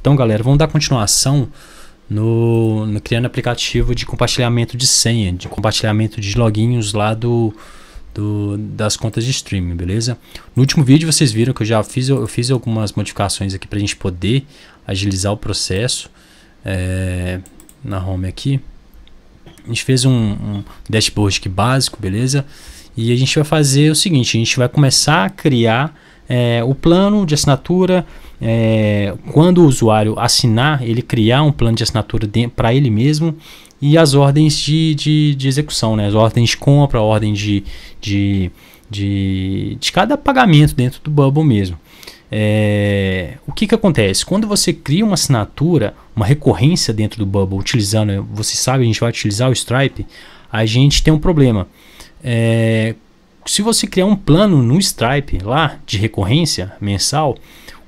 Então, galera, vamos dar continuação no, no, criando aplicativo de compartilhamento de senha, de compartilhamento de loginhos lá do, do, das contas de streaming, beleza? No último vídeo vocês viram que eu já fiz, eu fiz algumas modificações aqui para a gente poder agilizar o processo é, na home aqui. A gente fez um, um dashboard aqui básico, beleza? E a gente vai fazer o seguinte, a gente vai começar a criar é, o plano de assinatura. É, quando o usuário assinar, ele criar um plano de assinatura para ele mesmo e as ordens de, de, de, execução, né? as ordens de compra, a ordem de, de, de, de cada pagamento dentro do Bubble mesmo. É, o que, que acontece? Quando você cria uma assinatura, uma recorrência dentro do Bubble, utilizando, você sabe, a gente vai utilizar o Stripe, a gente tem um problema. É, se você criar um plano no Stripe lá de recorrência mensal,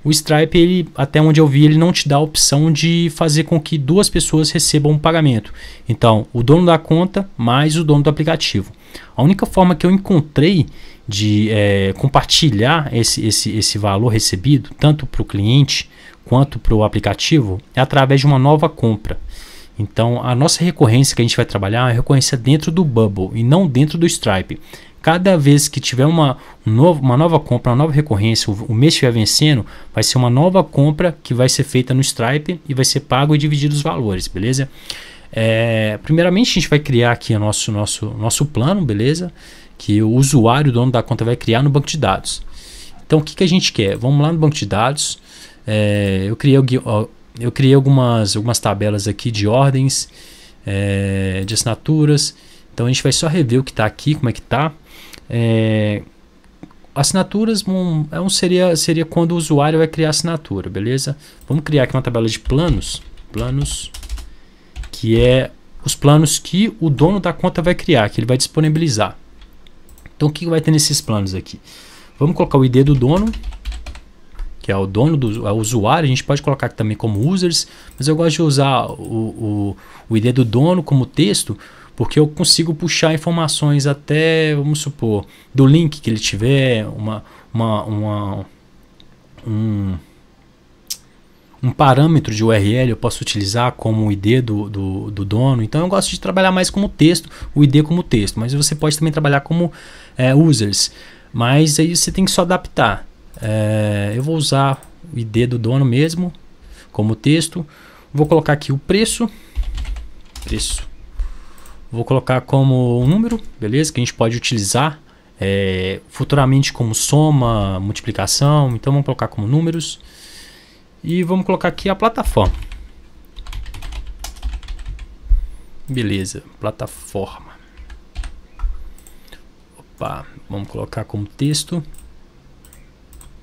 o Stripe, ele, até onde eu vi, ele não te dá a opção de fazer com que duas pessoas recebam um pagamento. Então, o dono da conta mais o dono do aplicativo. A única forma que eu encontrei de é, compartilhar esse, esse, esse valor recebido, tanto para o cliente quanto para o aplicativo, é através de uma nova compra. Então, a nossa recorrência que a gente vai trabalhar é uma recorrência dentro do Bubble e não dentro do Stripe. Cada vez que tiver uma, um novo, uma nova compra, uma nova recorrência, o, o mês estiver vencendo, vai ser uma nova compra que vai ser feita no Stripe e vai ser pago e dividido os valores, beleza? É, primeiramente, a gente vai criar aqui o nosso, nosso, nosso plano, beleza? Que o usuário, o dono da conta, vai criar no banco de dados. Então, o que, que a gente quer? Vamos lá no banco de dados. É, eu, criei, eu criei algumas, algumas tabelas aqui de ordens, é, de assinaturas. Então, a gente vai só rever o que está aqui, como é que está. É, assinaturas é um seria, seria quando o usuário vai criar assinatura, beleza? Vamos criar aqui uma tabela de planos, planos, que é os planos que o dono da conta vai criar, que ele vai disponibilizar. Então o que vai ter nesses planos aqui? Vamos colocar o ID do dono, que é o dono do é o usuário, a gente pode colocar também como users, mas eu gosto de usar o, o, o ID do dono como texto, porque eu consigo puxar informações até, vamos supor, do link que ele tiver, uma, uma, uma um, um parâmetro de URL eu posso utilizar como ID do, do, do, dono. Então eu gosto de trabalhar mais como texto, o ID como texto, mas você pode também trabalhar como é, users. Mas aí você tem que só adaptar. É, eu vou usar o ID do dono mesmo como texto. Vou colocar aqui o preço. Preço Vou colocar como um número, beleza? Que a gente pode utilizar é, futuramente como soma, multiplicação. Então vamos colocar como números. E vamos colocar aqui a plataforma. Beleza, plataforma. Opa, vamos colocar como texto.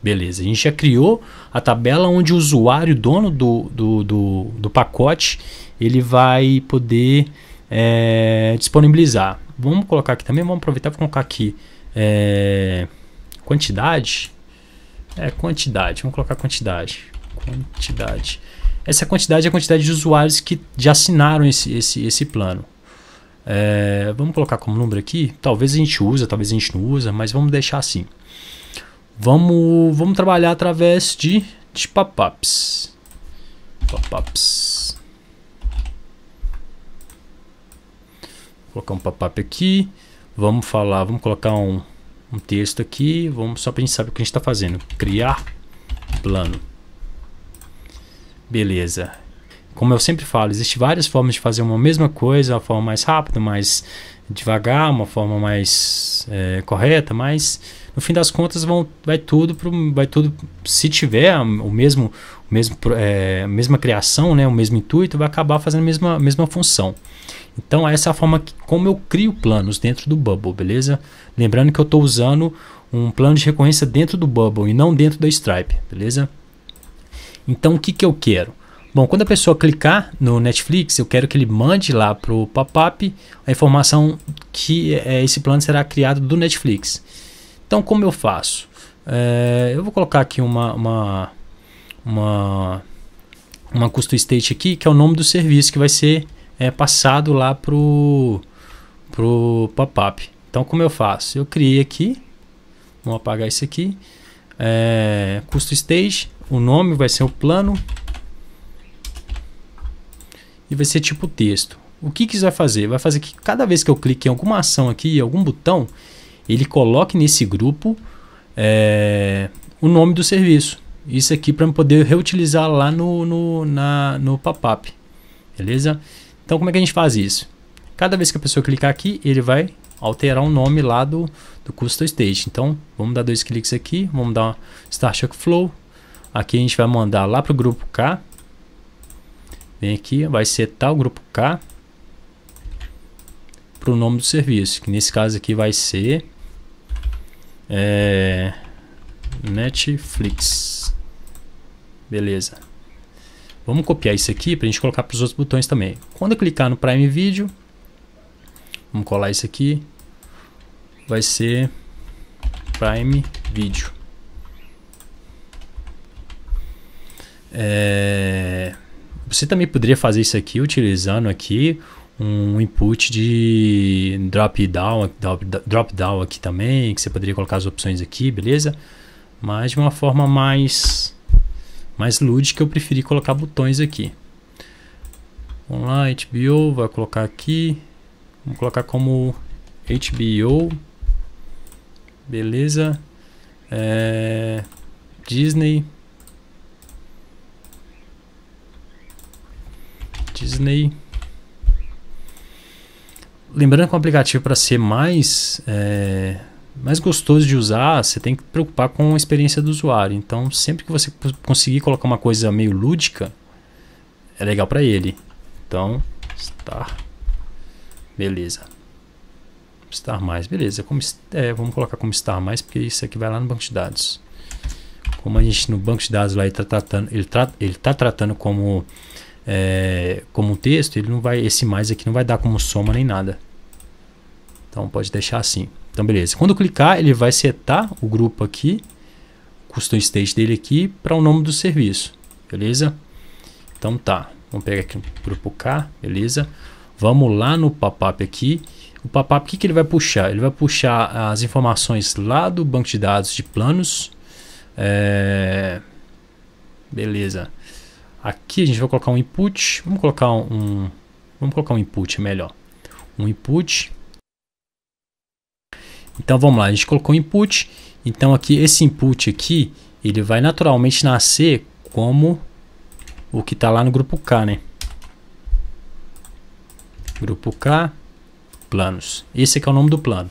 Beleza, a gente já criou a tabela onde o usuário, dono do, do, do, do pacote, ele vai poder é, disponibilizar. Vamos colocar aqui também, vamos aproveitar para colocar aqui é, quantidade. É quantidade, vamos colocar quantidade. Quantidade. Essa quantidade é a quantidade de usuários que já assinaram esse, esse, esse plano. É, vamos colocar como número aqui. Talvez a gente use, talvez a gente não use, mas vamos deixar assim. Vamos, vamos trabalhar através de, de pop-ups. Pop-ups. colocar um pop-up aqui, vamos falar, vamos colocar um, um texto aqui, vamos só para a gente saber o que a gente está fazendo, criar plano. Beleza. Como eu sempre falo, existem várias formas de fazer uma mesma coisa, uma forma mais rápida, mais devagar, uma forma mais é, correta, mas no fim das contas vão, vai tudo pro, vai tudo se tiver o mesmo, o mesmo é, mesma criação, né, o mesmo intuito, vai acabar fazendo a mesma, mesma função. Então, essa é a forma que, como eu crio planos dentro do Bubble, beleza? Lembrando que eu estou usando um plano de recorrência dentro do Bubble e não dentro da Stripe, beleza? Então, o que, que eu quero? Bom, quando a pessoa clicar no Netflix, eu quero que ele mande lá para o pop-up a informação que é, esse plano será criado do Netflix. Então, como eu faço? É, eu vou colocar aqui uma, uma, uma, uma custom state aqui, que é o nome do serviço que vai ser é passado lá pro, pro pop-up. Então, como eu faço? Eu criei aqui, vou apagar isso aqui, é, custo stage, o nome vai ser o plano e vai ser tipo texto. O que, que isso vai fazer? Vai fazer que cada vez que eu clique em alguma ação aqui, algum botão, ele coloque nesse grupo é, o nome do serviço. Isso aqui para poder reutilizar lá no, no, na, no pop-up. Beleza? Então, como é que a gente faz isso? Cada vez que a pessoa clicar aqui, ele vai alterar o um nome lá do, do custom stage. Então, vamos dar dois cliques aqui, vamos dar start flow. Aqui a gente vai mandar lá para o grupo K. Vem aqui, vai setar o grupo K para o nome do serviço, que nesse caso aqui vai ser é, Netflix. Beleza. Vamos copiar isso aqui para a gente colocar para os outros botões também. Quando eu clicar no Prime Video, vamos colar isso aqui, vai ser Prime Video. É, você também poderia fazer isso aqui utilizando aqui um input de drop down, drop down aqui também, que você poderia colocar as opções aqui, beleza? Mas de uma forma mais mais lúdica, eu preferi colocar botões aqui. Vamos lá, HBO, vai colocar aqui. Vamos colocar como HBO. Beleza. É, Disney. Disney. Lembrando que o aplicativo para ser mais é, mais gostoso de usar, você tem que preocupar com a experiência do usuário. Então, sempre que você conseguir colocar uma coisa meio lúdica, é legal para ele. Então, star. Beleza. Star mais, beleza. Como, é, vamos colocar como star mais, porque isso aqui vai lá no banco de dados. Como a gente no banco de dados lá está tratando, ele tra, ele tá tratando como é, como texto, ele não vai esse mais aqui não vai dar como soma nem nada. Então pode deixar assim. Então, beleza. Quando eu clicar, ele vai setar o grupo aqui, custom state dele aqui, para o nome do serviço. Beleza? Então, tá. Vamos pegar aqui o grupo K, beleza? Vamos lá no pop-up aqui. O pop-up, o que, que ele vai puxar? Ele vai puxar as informações lá do banco de dados de planos. É... Beleza. Aqui a gente vai colocar um input. Vamos colocar um, um... Vamos colocar um input, é melhor. Um input então vamos lá, a gente colocou input. Então aqui esse input aqui, ele vai naturalmente nascer como o que está lá no grupo K, né? Grupo K, planos. Esse é o nome do plano.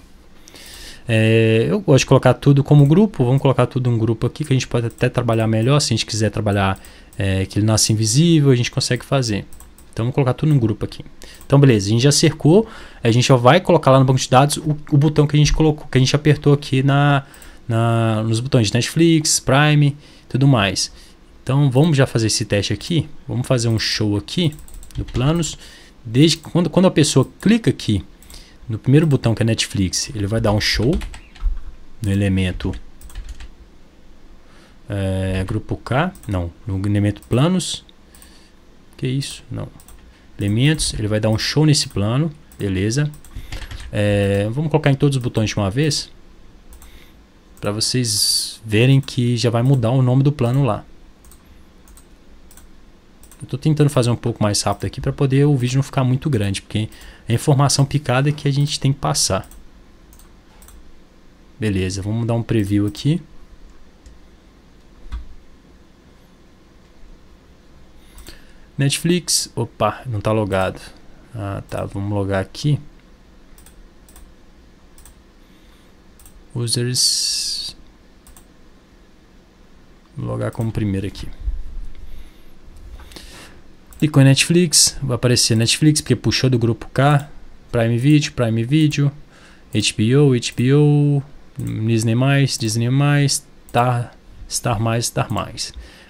É, eu gosto de colocar tudo como grupo. Vamos colocar tudo um grupo aqui que a gente pode até trabalhar melhor. Se a gente quiser trabalhar é, que ele nasce invisível, a gente consegue fazer. Então, vou colocar tudo no grupo aqui. Então, beleza, a gente já cercou, a gente já vai colocar lá no banco de dados o, o botão que a gente colocou, que a gente apertou aqui na, na, nos botões de Netflix, Prime, tudo mais. Então, vamos já fazer esse teste aqui. Vamos fazer um show aqui do planos. Desde quando, quando a pessoa clica aqui no primeiro botão que é Netflix, ele vai dar um show no elemento é, grupo K, não, no elemento planos. Que isso? Não elementos, ele vai dar um show nesse plano, beleza. É, vamos colocar em todos os botões de uma vez, para vocês verem que já vai mudar o nome do plano lá. Eu estou tentando fazer um pouco mais rápido aqui para poder o vídeo não ficar muito grande, porque é informação picada é que a gente tem que passar. Beleza, vamos dar um preview aqui. Netflix, opa, não está logado. Ah, tá, vamos logar aqui. Users. Vou logar como primeiro aqui. Clicou em Netflix, vai aparecer Netflix porque puxou do grupo K, Prime Video, Prime Video, HBO, HBO, Disney+, Disney+, Star, Star+, Star+.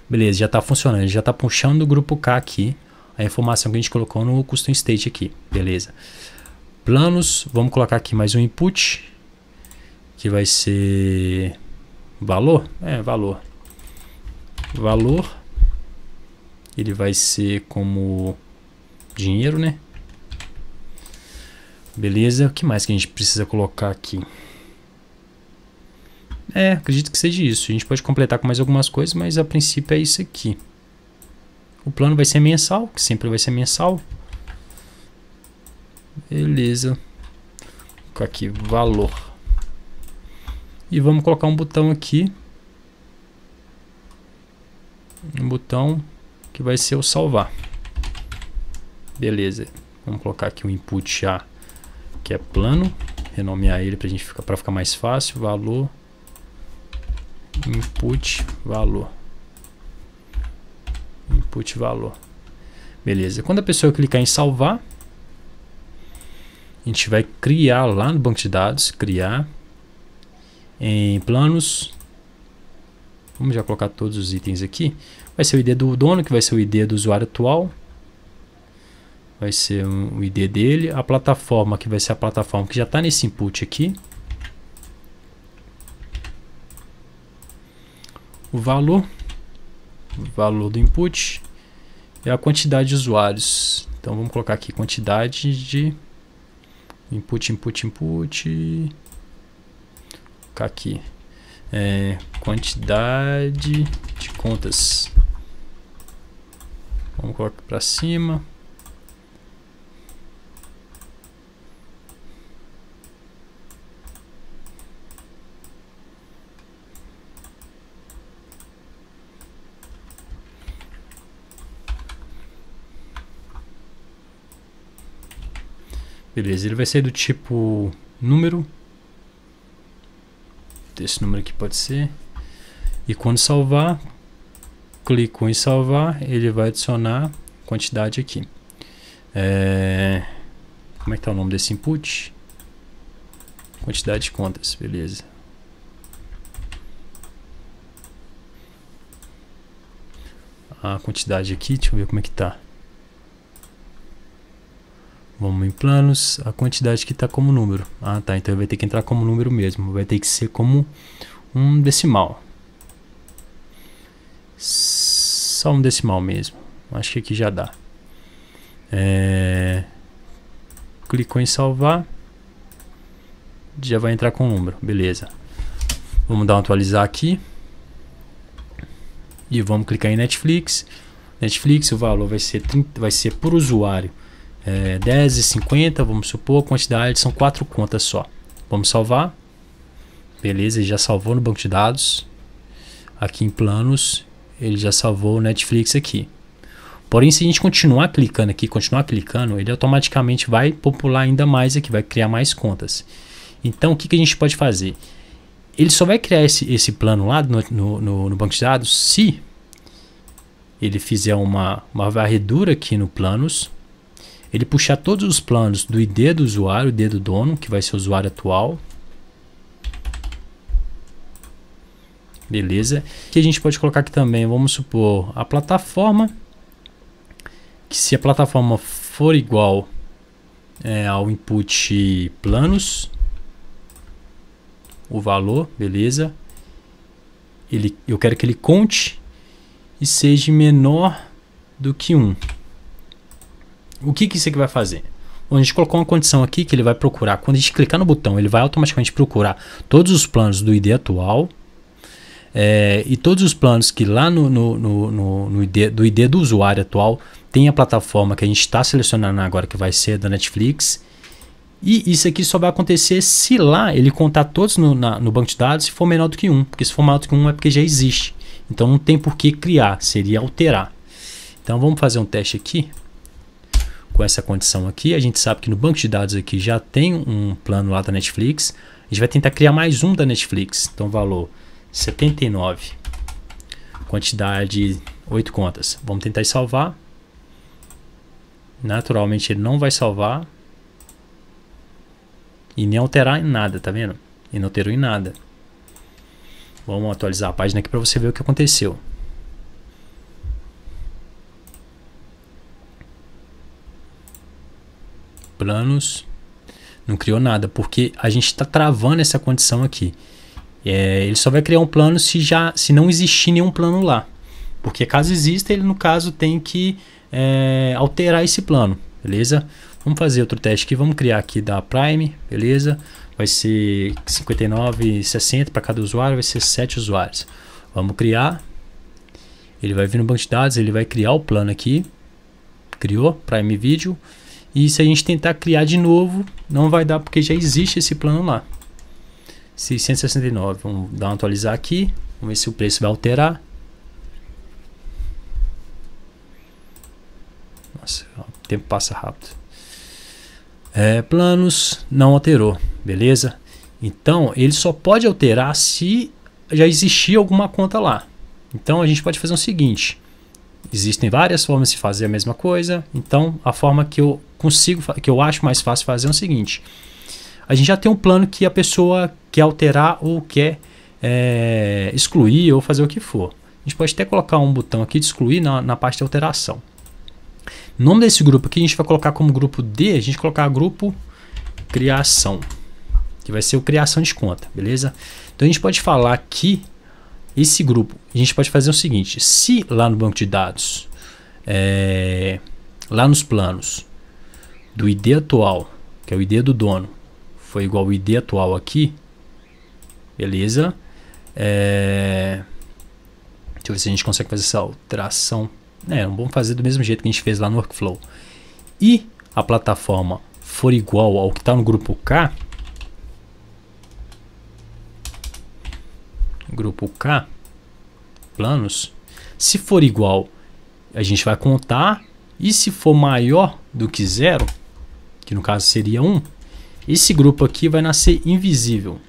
Beleza, já está funcionando, já está puxando o grupo K aqui, a informação que a gente colocou no custom state aqui, beleza. Planos, vamos colocar aqui mais um input, que vai ser valor, é valor. Valor, ele vai ser como dinheiro, né? Beleza, o que mais que a gente precisa colocar aqui? É, acredito que seja isso. A gente pode completar com mais algumas coisas, mas a princípio é isso aqui. O plano vai ser mensal, que sempre vai ser mensal. Beleza. Vou colocar aqui, valor. E vamos colocar um botão aqui. Um botão que vai ser o salvar. Beleza. Vamos colocar aqui o um input A, que é plano. Renomear ele para ficar, ficar mais fácil. Valor input valor. Input valor. Beleza. Quando a pessoa clicar em salvar, a gente vai criar lá no banco de dados, criar em planos. Vamos já colocar todos os itens aqui. Vai ser o ID do dono, que vai ser o ID do usuário atual. Vai ser um, o ID dele. A plataforma, que vai ser a plataforma que já está nesse input aqui. o valor, o valor do input e a quantidade de usuários. Então vamos colocar aqui quantidade de input, input, input. Vou colocar aqui é, quantidade de contas. Vamos colocar para cima. Beleza, ele vai ser do tipo número. Esse número aqui pode ser. E quando salvar, clico em salvar, ele vai adicionar quantidade aqui. É... Como é que tá o nome desse input? Quantidade de contas, beleza. A quantidade aqui, deixa eu ver como é que está Vamos em planos, a quantidade que está como número. Ah, tá, então vai ter que entrar como número mesmo. Vai ter que ser como um decimal. Só um decimal mesmo. Acho que aqui já dá. É... Clicou em salvar. Já vai entrar com o número, beleza. Vamos dar um atualizar aqui. E vamos clicar em Netflix. Netflix, o valor vai ser, 30, vai ser por usuário é, 10 e 50, vamos supor, a quantidade são quatro contas só. Vamos salvar. Beleza, ele já salvou no banco de dados. Aqui em planos, ele já salvou o Netflix aqui. Porém, se a gente continuar clicando aqui, continuar clicando, ele automaticamente vai popular ainda mais aqui, vai criar mais contas. Então, o que, que a gente pode fazer? Ele só vai criar esse, esse plano lá no, no, no, no banco de dados se ele fizer uma, uma varredura aqui no planos ele puxar todos os planos do ID do usuário, ID do dono, que vai ser o usuário atual. Beleza. Que a gente pode colocar aqui também, vamos supor, a plataforma. Que se a plataforma for igual é, ao input planos, o valor, beleza. Ele, eu quero que ele conte e seja menor do que 1. Um. O que, que isso aqui vai fazer? a gente colocou uma condição aqui que ele vai procurar. Quando a gente clicar no botão, ele vai automaticamente procurar todos os planos do ID atual é, e todos os planos que lá no, no, no, no, ID, do ID do usuário atual tem a plataforma que a gente está selecionando agora, que vai ser da Netflix. E isso aqui só vai acontecer se lá ele contar todos no, na, no banco de dados se for menor do que um, porque se for maior do que um é porque já existe. Então não tem por que criar, seria alterar. Então vamos fazer um teste aqui com essa condição aqui. A gente sabe que no banco de dados aqui já tem um plano lá da Netflix. A gente vai tentar criar mais um da Netflix. Então, valor 79. Quantidade 8 contas. Vamos tentar salvar. Naturalmente ele não vai salvar. E nem alterar em nada, tá vendo? E não alterou em nada. Vamos atualizar a página aqui para você ver o que aconteceu. planos, não criou nada, porque a gente está travando essa condição aqui. É, ele só vai criar um plano se já se não existir nenhum plano lá. Porque caso exista, ele no caso tem que é, alterar esse plano, beleza? Vamos fazer outro teste aqui, vamos criar aqui da Prime, beleza? Vai ser 59,60 para cada usuário, vai ser 7 usuários. Vamos criar. Ele vai vir no banco de dados, ele vai criar o plano aqui. Criou, Prime Video. E se a gente tentar criar de novo, não vai dar porque já existe esse plano lá. 669, vamos dar um atualizar aqui, vamos ver se o preço vai alterar. Nossa, o tempo passa rápido. É, planos não alterou, beleza? Então ele só pode alterar se já existir alguma conta lá. Então a gente pode fazer o seguinte: Existem várias formas de fazer a mesma coisa, então a forma que eu consigo, que eu acho mais fácil fazer é o seguinte: a gente já tem um plano que a pessoa quer alterar ou quer é, excluir ou fazer o que for. A gente pode até colocar um botão aqui de excluir na, na parte de alteração. O nome desse grupo aqui a gente vai colocar como grupo D, a gente colocar grupo criação, que vai ser o criação de conta, beleza? Então a gente pode falar aqui esse grupo, a gente pode fazer o seguinte: se lá no banco de dados, é, lá nos planos do ID atual, que é o ID do dono, foi igual ao ID atual aqui, beleza? É, deixa eu ver se a gente consegue fazer essa alteração. É, vamos fazer do mesmo jeito que a gente fez lá no workflow. E a plataforma for igual ao que está no grupo K, grupo K, planos, se for igual, a gente vai contar, e se for maior do que zero, que no caso seria 1, esse grupo aqui vai nascer invisível,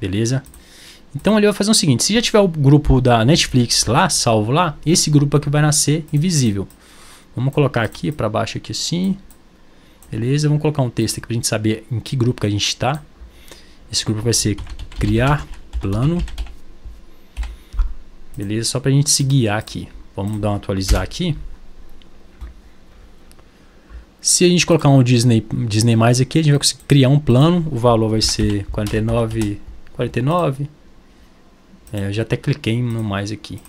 beleza? Então ele vai fazer o seguinte, se já tiver o grupo da Netflix lá, salvo lá, esse grupo aqui vai nascer invisível. Vamos colocar aqui para baixo aqui assim, beleza? Vamos colocar um texto aqui para a gente saber em que grupo que a gente está. Esse grupo vai ser criar plano Beleza? Só para a gente se guiar aqui. Vamos dar um atualizar aqui. Se a gente colocar um Disney, Disney mais aqui, a gente vai conseguir criar um plano. O valor vai ser 49, É, eu já até cliquei no mais aqui.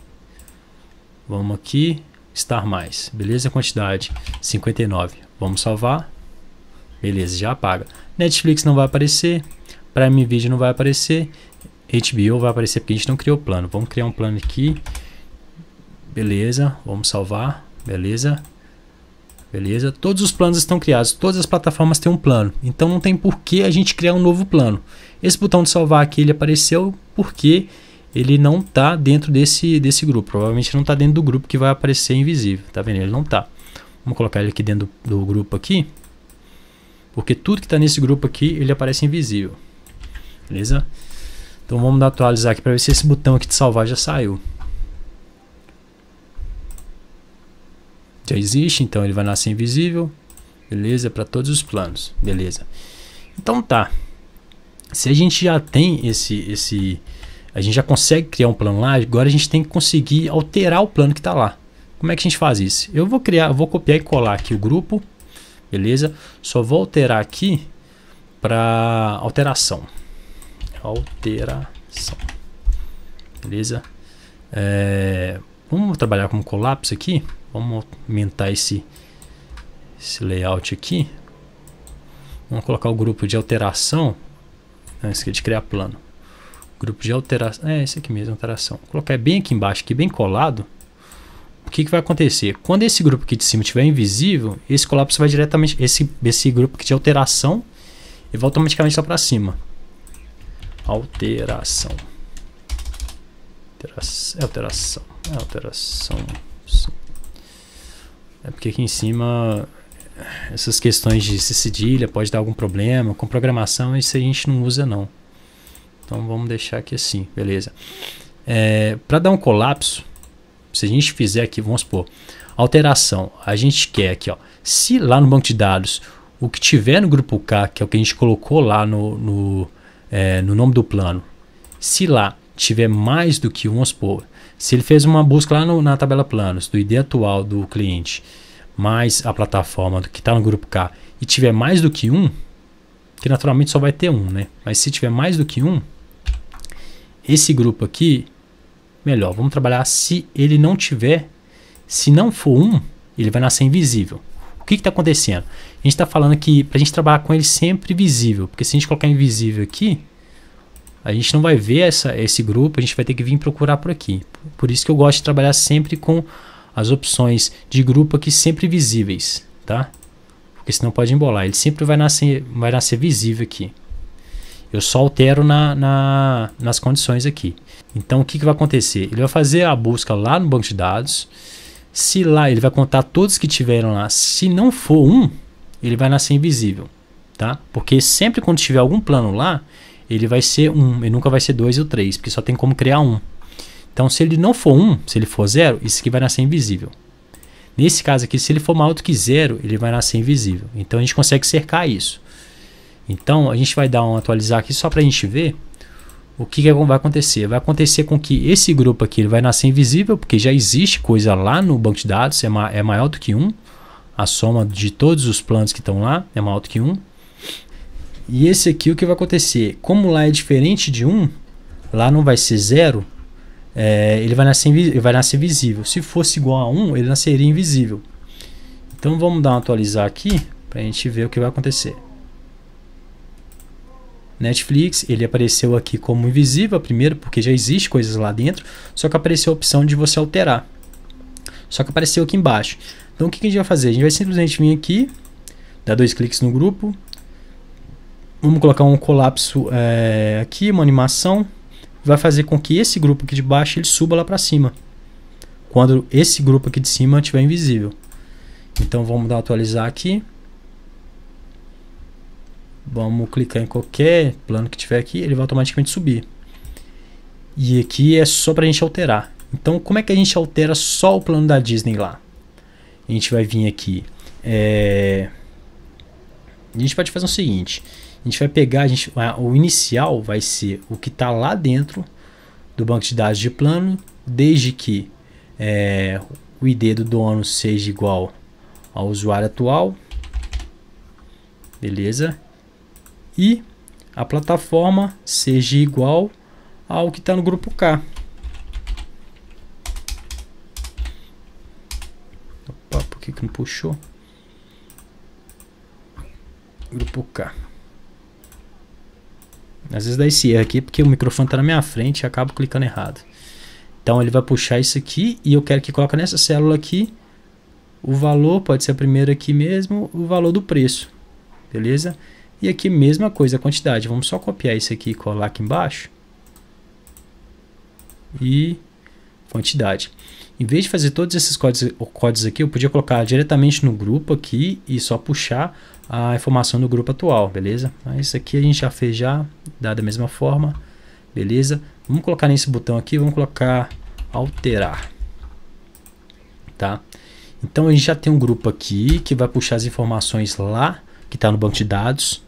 Vamos aqui, estar mais. Beleza? quantidade 59. Vamos salvar. Beleza, já apaga. Netflix não vai aparecer. Prime Video não vai aparecer. HBO vai aparecer porque a gente não criou o plano. Vamos criar um plano aqui. Beleza, vamos salvar. Beleza. Beleza, todos os planos estão criados, todas as plataformas têm um plano, então não tem por que a gente criar um novo plano. Esse botão de salvar aqui ele apareceu porque ele não está dentro desse, desse grupo, provavelmente não está dentro do grupo que vai aparecer invisível, tá vendo? Ele não está. Vamos colocar ele aqui dentro do, do grupo aqui, porque tudo que está nesse grupo aqui ele aparece invisível, beleza? Então vamos atualizar aqui para ver se esse botão aqui de salvar já saiu. Já existe, então ele vai nascer invisível. Beleza, para todos os planos. Beleza. Então tá. Se a gente já tem esse esse a gente já consegue criar um plano lá, agora a gente tem que conseguir alterar o plano que está lá. Como é que a gente faz isso? Eu vou criar, vou copiar e colar aqui o grupo, beleza? Só vou alterar aqui para alteração alteração. Beleza? É, vamos trabalhar com colapso aqui. Vamos aumentar esse, esse layout aqui. Vamos colocar o grupo de alteração. Não, esse aqui é de criar plano. Grupo de alteração. É, esse aqui mesmo, alteração. Vou colocar bem aqui embaixo, aqui, bem colado. O que, que vai acontecer? Quando esse grupo aqui de cima estiver invisível, esse colapso vai diretamente. Esse, esse grupo aqui de alteração e vai automaticamente lá para cima alteração. Alteração, é é alteração, É porque aqui em cima essas questões de se cedilha pode dar algum problema com programação, isso a gente não usa não. Então vamos deixar aqui assim, beleza. É, Para dar um colapso, se a gente fizer aqui, vamos supor, alteração, a gente quer aqui, ó, se lá no banco de dados o que tiver no grupo K, que é o que a gente colocou lá no, no é, no nome do plano, se lá tiver mais do que um, vamos supor, se ele fez uma busca lá no, na tabela planos do ID atual do cliente, mais a plataforma do que está no grupo K, e tiver mais do que um, que naturalmente só vai ter um, né? Mas se tiver mais do que um, esse grupo aqui, melhor, vamos trabalhar se ele não tiver, se não for um, ele vai nascer invisível. O que está acontecendo? A gente está falando que para a gente trabalhar com ele sempre visível, porque se a gente colocar invisível aqui, a gente não vai ver essa, esse grupo, a gente vai ter que vir procurar por aqui. Por isso que eu gosto de trabalhar sempre com as opções de grupo aqui sempre visíveis, tá? Porque senão pode embolar. Ele sempre vai nascer, vai nascer visível aqui. Eu só altero na, na, nas condições aqui. Então, o que, que vai acontecer? Ele vai fazer a busca lá no banco de dados se lá ele vai contar todos que tiveram lá, se não for um, ele vai nascer invisível, tá? Porque sempre quando tiver algum plano lá, ele vai ser um, ele nunca vai ser dois ou três, porque só tem como criar um. Então, se ele não for um, se ele for zero, isso aqui vai nascer invisível. Nesse caso aqui, se ele for maior do que zero, ele vai nascer invisível. Então, a gente consegue cercar isso. Então, a gente vai dar um atualizar aqui só para a gente ver o que, que é vai acontecer? Vai acontecer com que esse grupo aqui ele vai nascer invisível, porque já existe coisa lá no banco de dados, é, ma é maior do que um. A soma de todos os planos que estão lá é maior do que um. E esse aqui, o que vai acontecer? Como lá é diferente de um, lá não vai ser zero, é, ele, vai nascer, ele vai nascer visível. Se fosse igual a 1, ele nasceria invisível. Então vamos dar uma atualizar aqui para a gente ver o que vai acontecer. Netflix, ele apareceu aqui como invisível primeiro, porque já existe coisas lá dentro, só que apareceu a opção de você alterar. Só que apareceu aqui embaixo. Então o que, a gente vai fazer? A gente vai simplesmente vir aqui, dar dois cliques no grupo, vamos colocar um colapso é, aqui, uma animação, vai fazer com que esse grupo aqui de baixo ele suba lá para cima, quando esse grupo aqui de cima estiver invisível. Então vamos dar atualizar aqui. Vamos clicar em qualquer plano que tiver aqui, ele vai automaticamente subir. E aqui é só para a gente alterar. Então, como é que a gente altera só o plano da Disney lá? A gente vai vir aqui. É... A gente pode fazer o seguinte: a gente vai pegar, a gente, o inicial vai ser o que está lá dentro do banco de dados de plano, desde que é, o ID do dono seja igual ao usuário atual. Beleza? e a plataforma seja igual ao que está no grupo K. Opa, por que, que não puxou? Grupo K. Às vezes dá esse erro aqui porque o microfone está na minha frente e acabo clicando errado. Então ele vai puxar isso aqui e eu quero que coloque nessa célula aqui o valor, pode ser a primeira aqui mesmo, o valor do preço. Beleza? E aqui mesma coisa, a quantidade. Vamos só copiar isso aqui e colar aqui embaixo. E quantidade. Em vez de fazer todos esses códigos aqui, eu podia colocar diretamente no grupo aqui e só puxar a informação do grupo atual, beleza? Mas isso aqui a gente já fez já, dá da mesma forma, beleza? Vamos colocar nesse botão aqui, vamos colocar alterar, tá? Então a gente já tem um grupo aqui que vai puxar as informações lá que está no banco de dados,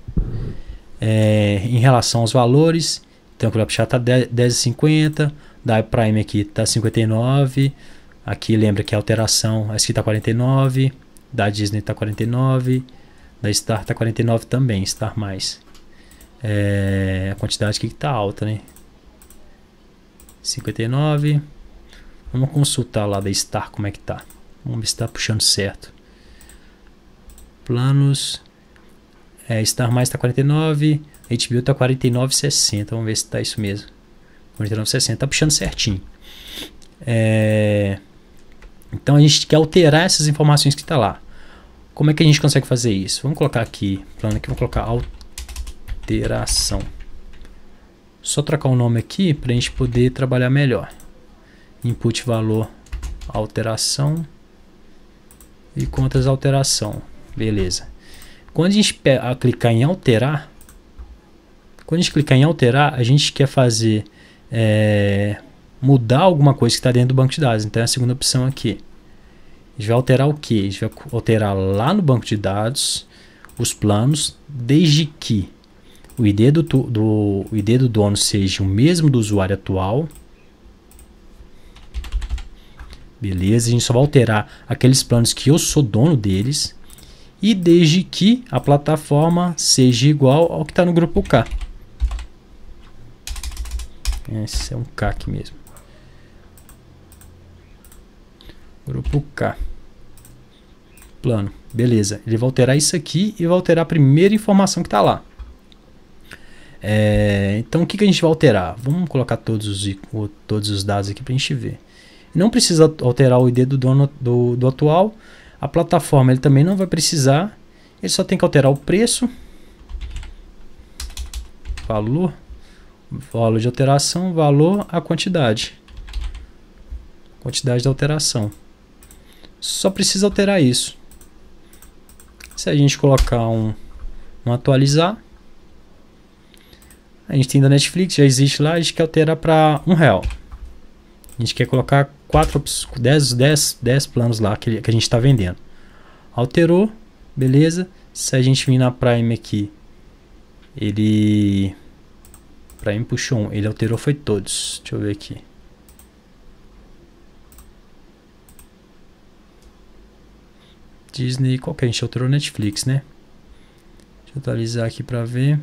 é, em relação aos valores, então o Cleopatra está 10,50, da Prime aqui está 59, aqui lembra que a alteração, a está 49, da Disney está 49, da Star está 49 também, Star mais. É, a quantidade aqui está alta, né? 59. Vamos consultar lá da Star como é que tá. Vamos ver se está puxando certo. Planos. É, Star Mais tá 49, HBO tá 49,60. Vamos ver se tá isso mesmo. 49,60. Tá puxando certinho. É, então a gente quer alterar essas informações que está lá. Como é que a gente consegue fazer isso? Vamos colocar aqui, plano aqui, vamos colocar alteração. Só trocar o nome aqui para a gente poder trabalhar melhor. Input valor alteração e contas alteração. Beleza. Quando a gente clicar em alterar, quando a gente clicar em alterar, a gente quer fazer é, mudar alguma coisa que está dentro do banco de dados. Então é a segunda opção aqui. A gente vai alterar o que? A gente vai alterar lá no banco de dados os planos, desde que o ID do, do, o ID do dono seja o mesmo do usuário atual. Beleza, a gente só vai alterar aqueles planos que eu sou dono deles e desde que a plataforma seja igual ao que está no grupo K. Esse é um K aqui mesmo. Grupo K. Plano. Beleza. Ele vai alterar isso aqui e vai alterar a primeira informação que está lá. É, então, o que, que a gente vai alterar? Vamos colocar todos os, todos os dados aqui para a gente ver. Não precisa alterar o ID do dono do, do atual, a plataforma ele também não vai precisar, ele só tem que alterar o preço, valor, valor de alteração, valor, a quantidade, quantidade da alteração. Só precisa alterar isso. Se a gente colocar um, um atualizar, a gente tem da Netflix, já existe lá, a gente quer alterar para um real. A gente quer colocar quatro, 10, dez dez planos lá que, que a gente está vendendo. Alterou, beleza. Se a gente vir na Prime aqui, ele... Prime puxou um, ele alterou foi todos. Deixa eu ver aqui. Disney, qual que a gente alterou? Netflix, né? Deixa eu atualizar aqui para ver.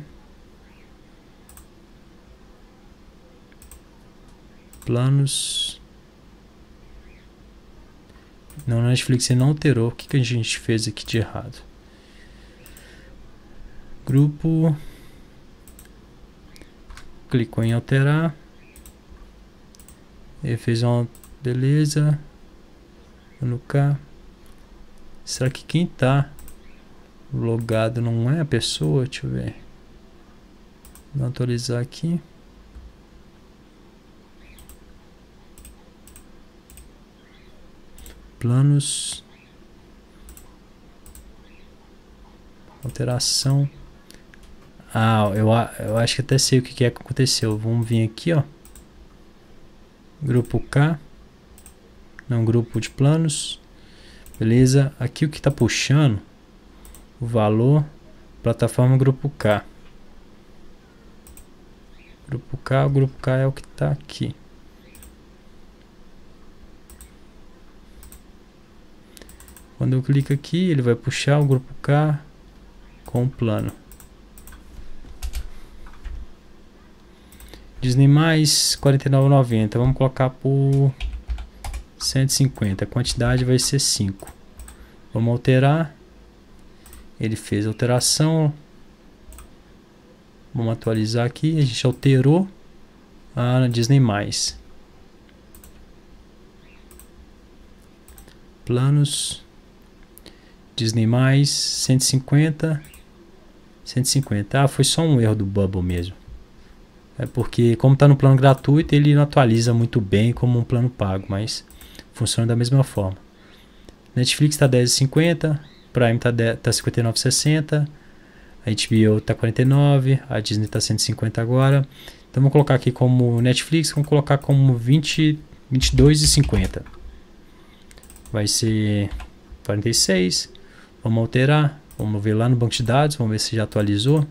Planos... Não, na Netflix você não alterou. O que, que a gente fez aqui de errado? Grupo. Clicou em alterar. Ele fez uma beleza. K, Será que quem tá logado não é a pessoa? Deixa eu ver. Vou atualizar aqui. planos. Alteração. Ah, eu, eu acho que até sei o que, é que aconteceu. Vamos vir aqui, ó. Grupo K. Não, grupo de planos. Beleza. Aqui o que está puxando. O valor. Plataforma grupo K. Grupo K, o grupo K é o que está aqui. Quando eu clico aqui, ele vai puxar o grupo K com o plano. Disney mais 49,90. Vamos colocar por 150. A quantidade vai ser 5. Vamos alterar. Ele fez alteração. Vamos atualizar aqui. A gente alterou a Disney mais. Planos. Disney+, mais 150, 150. Ah, foi só um erro do Bubble mesmo. É porque como está no plano gratuito, ele não atualiza muito bem como um plano pago, mas funciona da mesma forma. Netflix está 10,50, Prime está tá 59,60, a HBO está 49, a Disney está 150 agora. Então vamos colocar aqui como Netflix, vamos colocar como 20, 22,50. Vai ser 46. Vamos alterar. Vamos ver lá no banco de dados. Vamos ver se já atualizou.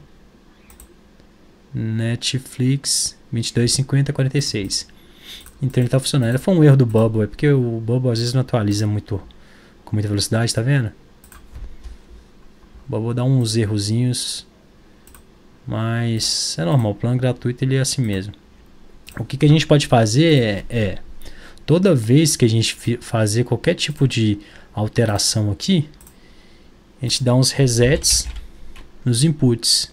Netflix 225046. Então ele está funcionando. Foi um erro do Bubble. É porque o Bubble às vezes não atualiza muito com muita velocidade. Tá vendo? O Bubble dá uns errozinhos. Mas é normal. O plano gratuito ele é assim mesmo. O que, que a gente pode fazer é, é toda vez que a gente fazer qualquer tipo de alteração aqui, a gente dá uns resets nos inputs.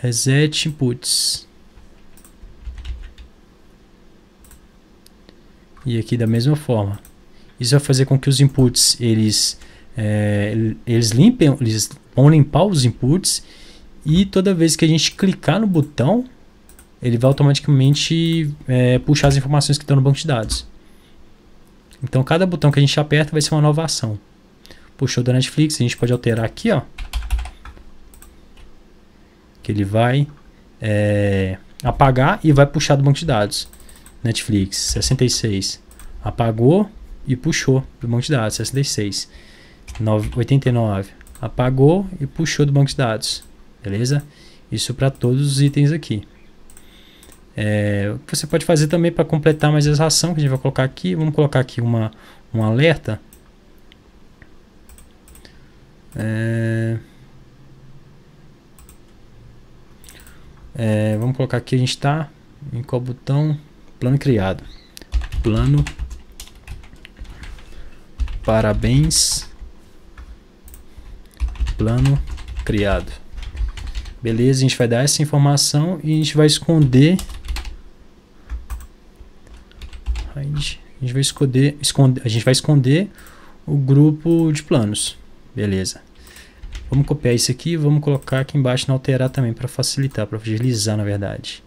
Reset inputs. E aqui da mesma forma. Isso vai fazer com que os inputs eles, é, eles limpem, eles vão limpar os inputs e toda vez que a gente clicar no botão, ele vai automaticamente é, puxar as informações que estão no banco de dados. Então cada botão que a gente aperta vai ser uma nova ação puxou da Netflix, a gente pode alterar aqui, ó. Que ele vai é, apagar e vai puxar do banco de dados. Netflix, 66. Apagou e puxou do banco de dados, 66. 89. Apagou e puxou do banco de dados. Beleza? Isso para todos os itens aqui. É, você pode fazer também para completar mais essa ação que a gente vai colocar aqui. Vamos colocar aqui uma, um alerta é... É, vamos colocar aqui, a gente está em qual botão? Plano criado. Plano. Parabéns. Plano criado. Beleza, a gente vai dar essa informação e a gente vai esconder. A gente, a gente vai esconder, esconder, a gente vai esconder o grupo de planos. Beleza. Vamos copiar isso aqui e vamos colocar aqui embaixo no alterar também para facilitar, para agilizar na verdade.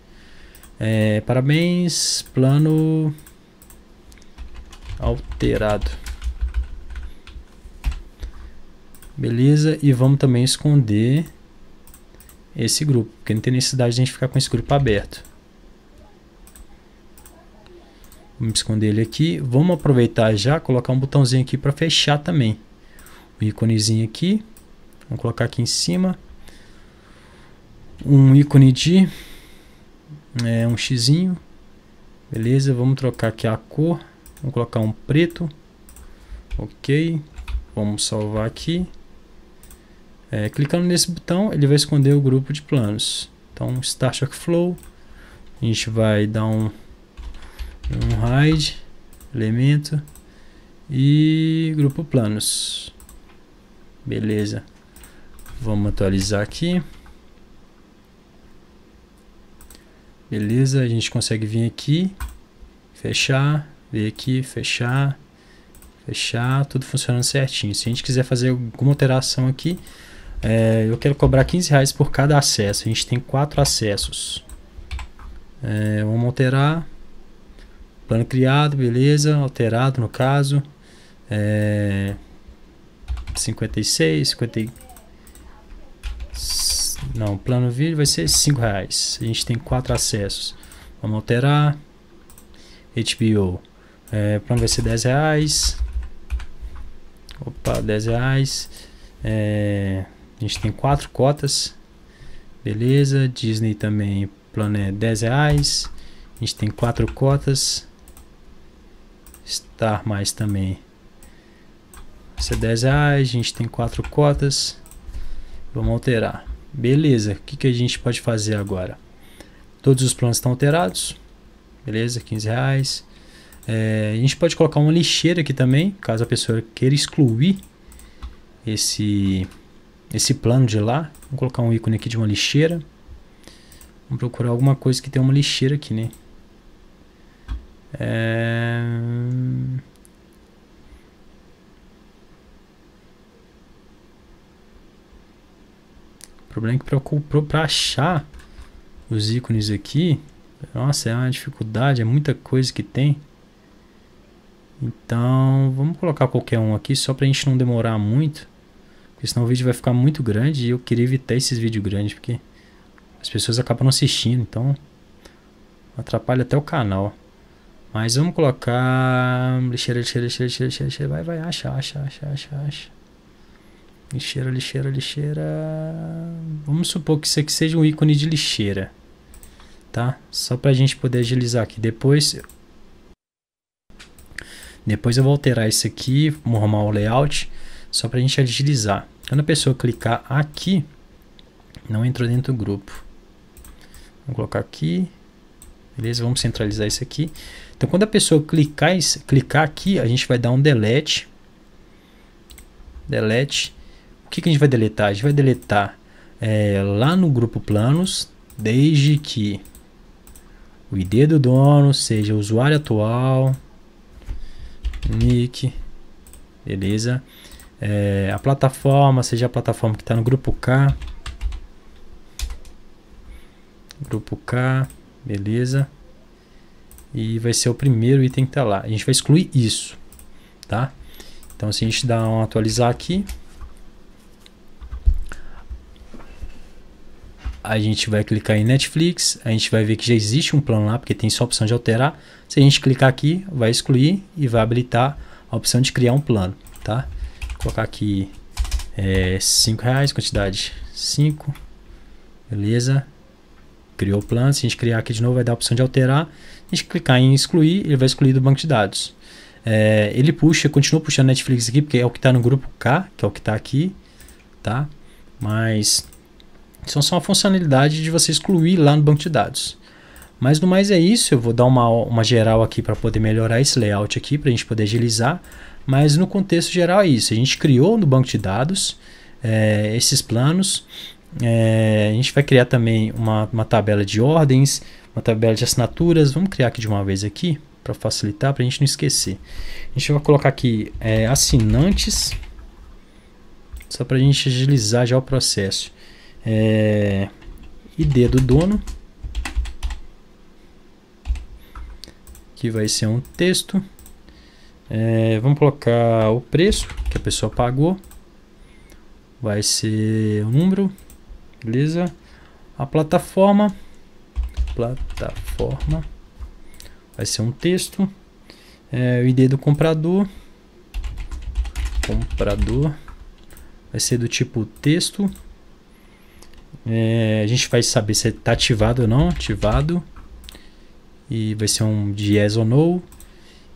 É, parabéns, plano alterado. Beleza, e vamos também esconder esse grupo, porque não tem necessidade de a gente ficar com esse grupo aberto. Vamos esconder ele aqui. Vamos aproveitar já, colocar um botãozinho aqui para fechar também iconezinho íconezinho aqui. Vou colocar aqui em cima. Um ícone de é, um xzinho, Beleza, vamos trocar aqui a cor. Vamos colocar um preto. Ok. Vamos salvar aqui. É, clicando nesse botão, ele vai esconder o grupo de planos. Então, Start Shock Flow. A gente vai dar um, um hide, elemento e grupo planos. Beleza. Vamos atualizar aqui. Beleza, a gente consegue vir aqui, fechar, vir aqui, fechar, fechar, tudo funcionando certinho. Se a gente quiser fazer alguma alteração aqui, é, eu quero cobrar 15 reais por cada acesso. A gente tem quatro acessos. É, vamos alterar. Plano criado, beleza. Alterado no caso. É, 56, 50 Não, plano vídeo vai ser 5 reais. A gente tem 4 acessos. Vamos alterar. HBO. É, plano vai ser 10 reais. Opa, 10 reais. É, a gente tem 4 cotas. Beleza. Disney também. Plano é 10 reais. A gente tem 4 cotas. Star mais também isso é 10 reais, a gente tem quatro cotas. Vamos alterar. Beleza, o que, que a gente pode fazer agora? Todos os planos estão alterados. Beleza, 15 reais. É, a gente pode colocar uma lixeira aqui também, caso a pessoa queira excluir esse, esse plano de lá. Vamos colocar um ícone aqui de uma lixeira. Vamos procurar alguma coisa que tenha uma lixeira aqui, né? É... problema é que para achar os ícones aqui, nossa, é uma dificuldade, é muita coisa que tem. Então, vamos colocar qualquer um aqui, só para a gente não demorar muito. Porque senão o vídeo vai ficar muito grande e eu queria evitar esses vídeos grandes, porque as pessoas acabam assistindo, então atrapalha até o canal. Mas vamos colocar... Lixeira, lixeira, lixeira, lixeira, lixeira, Vai, vai, acha, acha, acha, acha, acha. Lixeira, lixeira, lixeira. Vamos supor que isso aqui seja um ícone de lixeira. Tá? Só para a gente poder agilizar aqui. Depois, depois eu vou alterar isso aqui, vou arrumar o layout, só para a gente agilizar. Quando a pessoa clicar aqui, não entrou dentro do grupo. Vou colocar aqui. Beleza? Vamos centralizar isso aqui. Então, quando a pessoa clicar, clicar aqui, a gente vai dar um delete. Delete que, que a gente vai deletar? A gente vai deletar é, lá no grupo planos, desde que o ID do dono seja usuário atual, nick, beleza? É, a plataforma seja a plataforma que está no grupo K, grupo K, beleza? E vai ser o primeiro item que está lá. A gente vai excluir isso, tá? Então, se a gente dá um atualizar aqui, a gente vai clicar em Netflix, a gente vai ver que já existe um plano lá, porque tem só a opção de alterar. Se a gente clicar aqui, vai excluir e vai habilitar a opção de criar um plano, tá? Vou colocar aqui é, 5 reais, quantidade 5, beleza? Criou o plano, se a gente criar aqui de novo, vai dar a opção de alterar. A gente clicar em excluir, ele vai excluir do banco de dados. É, ele puxa, continua puxando Netflix aqui, porque é o que está no grupo K, que é o que está aqui, tá? Mas então só a funcionalidade de você excluir lá no banco de dados. Mas no mais é isso, eu vou dar uma, uma geral aqui para poder melhorar esse layout aqui, para a gente poder agilizar. Mas no contexto geral é isso, a gente criou no banco de dados é, esses planos, é, a gente vai criar também uma, uma tabela de ordens, uma tabela de assinaturas, vamos criar aqui de uma vez aqui, para facilitar, para a gente não esquecer. A gente vai colocar aqui é, assinantes, só para a gente agilizar já o processo é, ID do dono, que vai ser um texto. É, vamos colocar o preço que a pessoa pagou, vai ser o número, beleza? A plataforma, plataforma, vai ser um texto. É, o ID do comprador, comprador, vai ser do tipo texto é, a gente vai saber se está ativado ou não. Ativado. E vai ser um de yes ou no.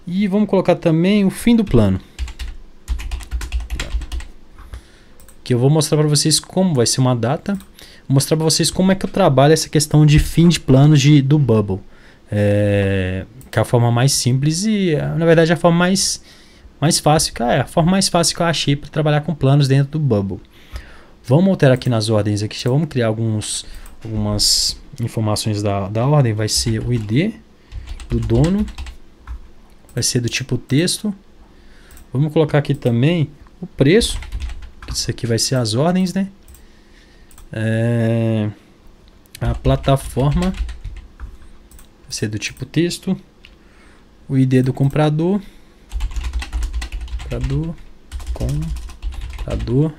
E vamos colocar também o fim do plano. Que eu vou mostrar para vocês como vai ser uma data. Vou mostrar para vocês como é que eu trabalho essa questão de fim de plano de, do Bubble. É, que é a forma mais simples e, na verdade, é a forma mais, mais fácil. Que, é a forma mais fácil que eu achei para trabalhar com planos dentro do Bubble. Vamos alterar aqui nas ordens aqui, já vamos criar alguns, algumas informações da, da ordem. Vai ser o ID do dono, vai ser do tipo texto. Vamos colocar aqui também o preço. Isso aqui vai ser as ordens, né? É, a plataforma vai ser do tipo texto. O ID do comprador. Comprador. Comprador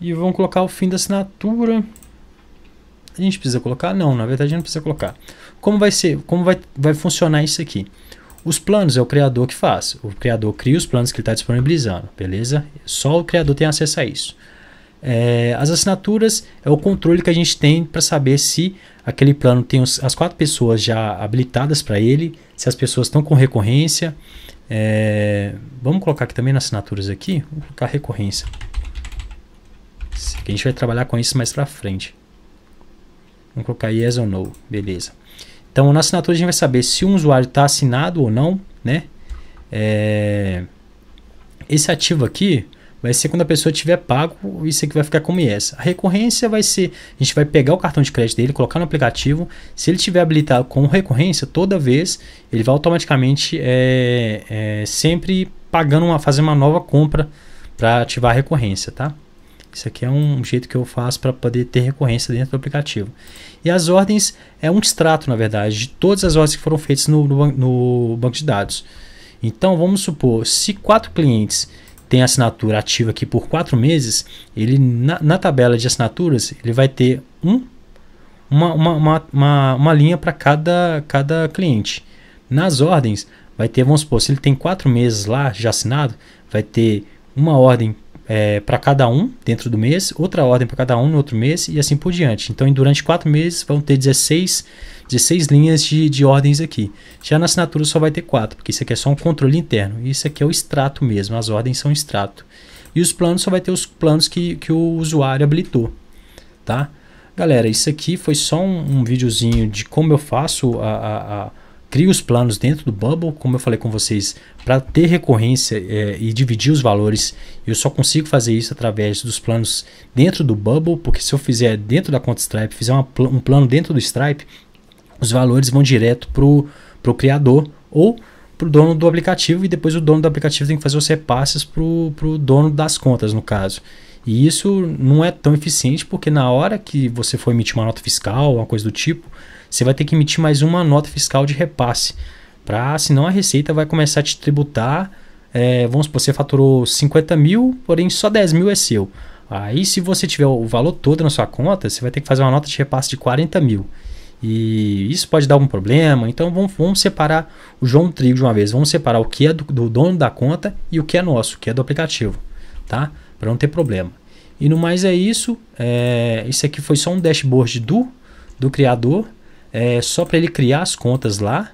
e vamos colocar o fim da assinatura. A gente precisa colocar? Não, na verdade não precisa colocar. Como vai ser? Como vai, vai funcionar isso aqui? Os planos é o criador que faz. O criador cria os planos que ele está disponibilizando, beleza? Só o criador tem acesso a isso. É, as assinaturas é o controle que a gente tem para saber se aquele plano tem os, as quatro pessoas já habilitadas para ele, se as pessoas estão com recorrência. É, vamos colocar aqui também nas assinaturas aqui, vou colocar recorrência. Que a gente vai trabalhar com isso mais pra frente. Vamos colocar yes ou no. Beleza. Então, na assinatura a gente vai saber se um usuário está assinado ou não, né? É... Esse ativo aqui vai ser quando a pessoa tiver pago, isso aqui vai ficar como yes. A recorrência vai ser, a gente vai pegar o cartão de crédito dele, colocar no aplicativo. Se ele tiver habilitado com recorrência, toda vez ele vai automaticamente é, é sempre pagando uma, fazer uma nova compra para ativar a recorrência, tá? Isso aqui é um jeito que eu faço para poder ter recorrência dentro do aplicativo. E as ordens é um extrato, na verdade, de todas as ordens que foram feitas no, no, no banco de dados. Então, vamos supor, se quatro clientes têm assinatura ativa aqui por quatro meses, ele na, na tabela de assinaturas ele vai ter um, uma, uma, uma, uma linha para cada, cada cliente. Nas ordens, vai ter, vamos supor, se ele tem quatro meses lá já assinado, vai ter uma ordem é, para cada um dentro do mês, outra ordem para cada um no outro mês e assim por diante. Então, durante quatro meses vão ter 16, 16 linhas de, de ordens aqui. Já na assinatura só vai ter quatro, porque isso aqui é só um controle interno. Isso aqui é o extrato mesmo, as ordens são extrato. E os planos só vai ter os planos que, que o usuário habilitou, tá? Galera, isso aqui foi só um, um videozinho de como eu faço a, a, a crie os planos dentro do Bubble, como eu falei com vocês, para ter recorrência é, e dividir os valores. Eu só consigo fazer isso através dos planos dentro do Bubble, porque se eu fizer dentro da conta Stripe, fizer uma, um plano dentro do Stripe, os valores vão direto para o criador ou para o dono do aplicativo e depois o dono do aplicativo tem que fazer os repasses para o dono das contas, no caso. E isso não é tão eficiente porque na hora que você for emitir uma nota fiscal, uma coisa do tipo, você vai ter que emitir mais uma nota fiscal de repasse. Pra, senão a Receita vai começar a te tributar. É, vamos supor, você faturou 50 mil, porém só 10 mil é seu. Aí, se você tiver o valor todo na sua conta, você vai ter que fazer uma nota de repasse de 40 mil. E isso pode dar algum problema. Então vamos, vamos separar o João Trigo de uma vez. Vamos separar o que é do, do dono da conta e o que é nosso, o que é do aplicativo. Tá? Para não ter problema. E no mais é isso. É, isso aqui foi só um dashboard do, do criador é, só para ele criar as contas lá,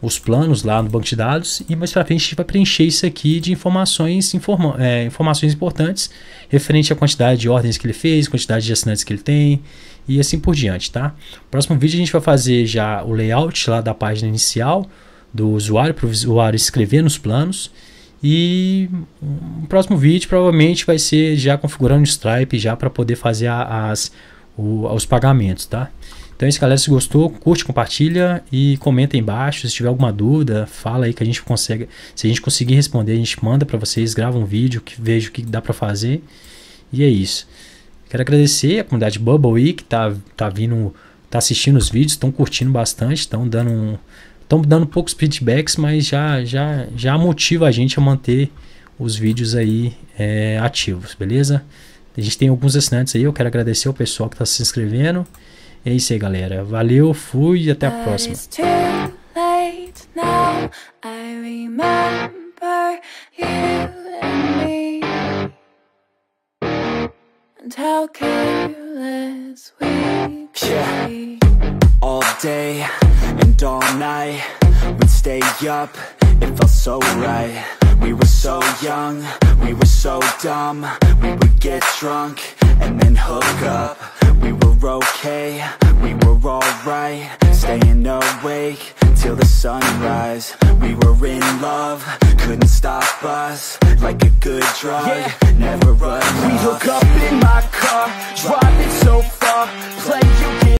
os planos lá no banco de dados e mais para frente a gente vai preencher isso aqui de informações, informa é, informações importantes referente à quantidade de ordens que ele fez, quantidade de assinantes que ele tem e assim por diante, tá? Próximo vídeo a gente vai fazer já o layout lá da página inicial do usuário para o usuário escrever nos planos e o próximo vídeo provavelmente vai ser já configurando o Stripe já para poder fazer a, as o, aos pagamentos, tá? Então é isso, galera. Se gostou, curte, compartilha e comenta aí embaixo. Se tiver alguma dúvida, fala aí que a gente consegue. Se a gente conseguir responder, a gente manda para vocês, grava um vídeo, que veja o que dá para fazer. E é isso. Quero agradecer a comunidade Bubble que tá, tá vindo, tá assistindo os vídeos, estão curtindo bastante, estão dando estão dando poucos feedbacks, mas já, já, já motiva a gente a manter os vídeos aí é, ativos, beleza? A gente tem alguns assinantes aí, eu quero agradecer o pessoal que está se inscrevendo. É isso aí, galera. Valeu, fui e até a próxima. It felt so right We were so young, we were so dumb We would get drunk, and then hook up We were okay, we were alright Staying awake, till the sunrise We were in love, couldn't stop us Like a good drug, yeah. never run We hook up in my car, driving so far Play you.